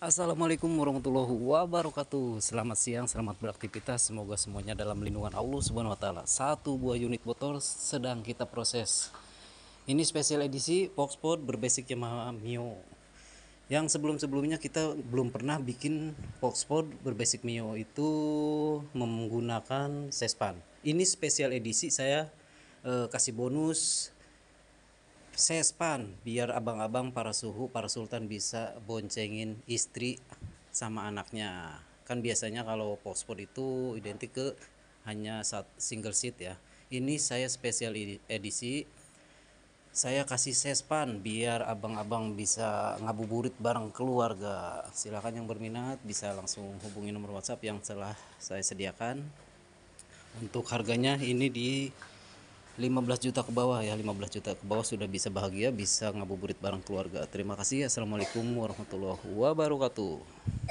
Assalamualaikum warahmatullahi wabarakatuh. Selamat siang, selamat beraktivitas. Semoga semuanya dalam lindungan Allah Subhanahu wa taala. Satu buah unit motor sedang kita proses. Ini special edisi Foxport berbasis Yamaha Mio. Yang sebelum-sebelumnya kita belum pernah bikin Foxport berbasis Mio itu menggunakan sespan. Ini special edisi saya eh, kasih bonus sespan biar abang-abang para suhu para sultan bisa boncengin istri sama anaknya kan biasanya kalau pospor itu identik ke hanya single seat ya ini saya spesial edisi saya kasih sespan biar abang-abang bisa ngabuburit bareng keluarga silahkan yang berminat bisa langsung hubungi nomor whatsapp yang telah saya sediakan untuk harganya ini di 15 juta ke bawah ya 15 juta ke bawah sudah bisa bahagia bisa ngabuburit bareng keluarga terima kasih assalamualaikum warahmatullahi wabarakatuh